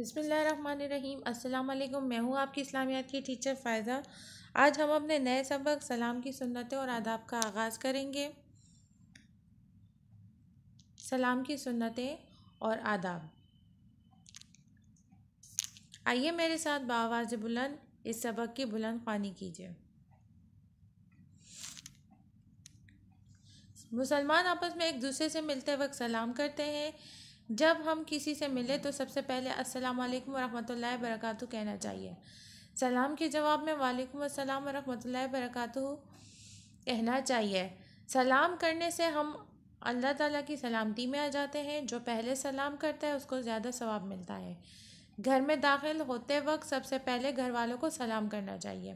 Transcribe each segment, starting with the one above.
بسم اللہ الرحمن الرحیم السلام علیکم میں ہوں آپ کی اسلامیات کی ٹیچر فائزہ آج ہم اپنے نئے سبق سلام کی سنتیں اور آداب کا آغاز کریں گے سلام کی سنتیں اور آداب آئیے میرے ساتھ باواز بلند اس سبق کی بلند خوانی کیجیے مسلمان آپس میں ایک دوسرے سے ملتے وقت سلام کرتے ہیں جب ہم کسی سے ملے تو سب سے پہلے السلام علیکم ورحمۃ اللہ وبرکاتہ کہنا چاہیے سلام کے جواب میں وعلیکم السلام ورحمۃ اللہ وبرکاتہ کہنا چاہیے سلام کرنے سے ہم اللہ تعالیٰ کی سلامتی میں آ جاتے ہیں جو پہلے سلام کرتا ہے اس کو زیادہ ثواب ملتا ہے گھر میں داخل ہوتے وقت سب سے پہلے گھر والوں کو سلام کرنا چاہیے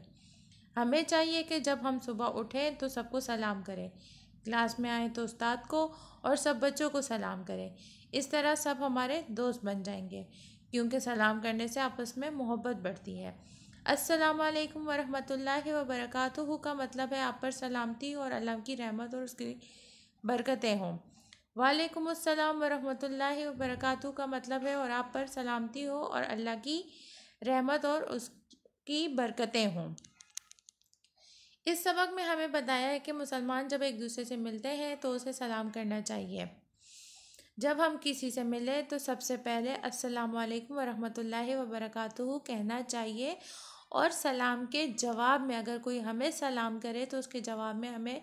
ہمیں چاہیے کہ جب ہم صبح اٹھیں تو سب کو سلام کریں کلاس میں آئیں تو استاد کو اور سب بچوں کو سلام کریں اس طرح سب ہمارے دوست بن جائیں گے کیونکہ سلام کرنے سے آپس میں محبت بڑھتی ہے السلام علیکم ورحمۃ اللہ وبرکاتہ کا مطلب ہے آپ پر سلامتی اور اللہ کی رحمت اور اس کی برکتیں ہوں وعلیکم السلام ورحمۃ اللہ وبرکاتہ کا مطلب ہے اور آپ پر سلامتی ہو اور اللہ کی رحمت اور اس کی برکتیں ہوں اس سبق میں ہمیں بتایا ہے کہ مسلمان جب ایک دوسرے سے ملتے ہیں تو اسے سلام کرنا چاہیے جب ہم کسی سے ملیں تو سب سے پہلے السلام علیکم ورحمۃ اللہ وبرکاتہ کہنا چاہیے اور سلام کے جواب میں اگر کوئی ہمیں سلام کرے تو اس کے جواب میں ہمیں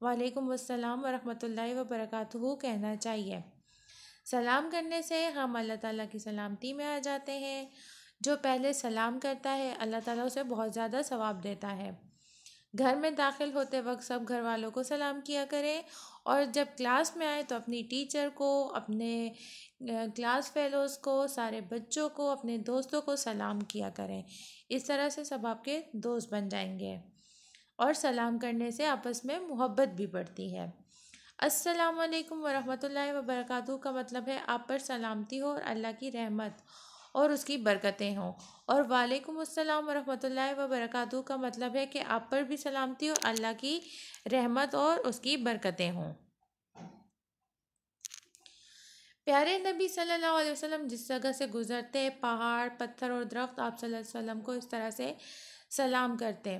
وعلیکم السلام ورحمۃ اللہ وبرکاتہ کہنا چاہیے سلام کرنے سے ہم اللہ تعالیٰ کی سلامتی میں آ جاتے ہیں جو پہلے سلام کرتا ہے اللہ تعالیٰ اسے بہت زیادہ ثواب دیتا ہے گھر میں داخل ہوتے وقت سب گھر والوں کو سلام کیا کریں اور جب کلاس میں آئیں تو اپنی ٹیچر کو اپنے کلاس فیلوز کو سارے بچوں کو اپنے دوستوں کو سلام کیا کریں اس طرح سے سب آپ کے دوست بن جائیں گے اور سلام کرنے سے آپس میں محبت بھی بڑھتی ہے السلام علیکم ورحمۃ اللہ وبرکاتہ کا مطلب ہے آپ پر سلامتی ہو اور اللہ کی رحمت اور اس کی برکتیں ہوں اور وعلیکم السلام ورحمۃ اللہ وبرکاتہ کا مطلب ہے کہ آپ پر بھی سلامتی اور اللہ کی رحمت اور اس کی برکتیں ہوں پیارے نبی صلی اللہ علیہ وسلم جس جگہ سے گزرتے پہاڑ پتھر اور درخت آپ صلی اللہ علیہ وسلم کو اس طرح سے سلام ہیں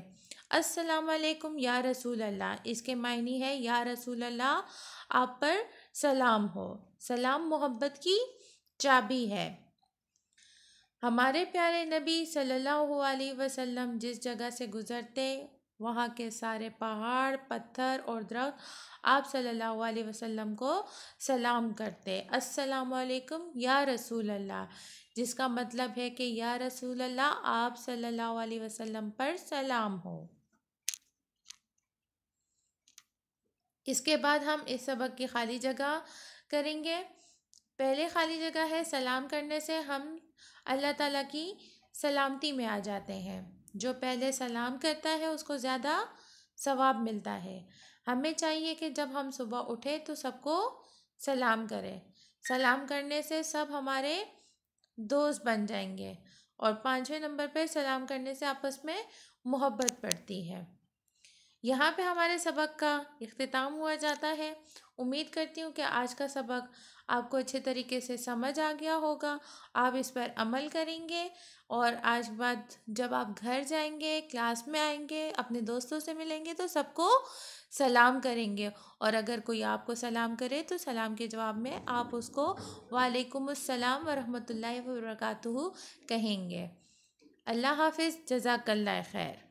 السلام علیکم یا رسول اللہ اس کے معنی ہے یا رسول اللہ آپ پر سلام ہو سلام محبت کی چابی ہے ہمارے پیارے نبی صلی اللہ علیہ وسلم جس جگہ سے گزرتے وہاں کے سارے پہاڑ پتھر اور درخت آپ صلی اللہ علیہ وسلم کو سلام کرتے السلام علیکم یا رسول اللہ جس کا مطلب ہے کہ یا رسول اللہ آپ صلی اللہ علیہ وسلم پر سلام ہو اس کے بعد ہم اس سبق کی خالی جگہ کریں گے پہلے خالی جگہ ہے سلام کرنے سے ہم اللہ تعالیٰ کی سلامتی میں آ جاتے ہیں جو پہلے سلام کرتا ہے اس کو زیادہ ثواب ملتا ہے ہمیں چاہیے کہ جب ہم صبح اٹھیں تو سب کو سلام کریں سلام کرنے سے سب ہمارے دوست بن جائیں گے اور پانچویں نمبر پہ سلام کرنے سے آپس میں محبت پڑتی ہے یہاں پہ ہمارے سبق کا اختتام ہوا جاتا ہے امید کرتی ہوں کہ آج کا سبق آپ کو اچھے طریقے سے سمجھ آ گیا ہوگا آپ اس پر عمل کریں گے اور آج بعد جب آپ گھر جائیں گے کلاس میں آئیں گے اپنے دوستوں سے ملیں گے تو سب کو سلام کریں گے اور اگر کوئی آپ کو سلام کرے تو سلام کے جواب میں آپ اس کو وعلیکم السلام ورحمۃ اللہ وبرکاتہ کہیں گے اللہ حافظ جزاک اللہ خیر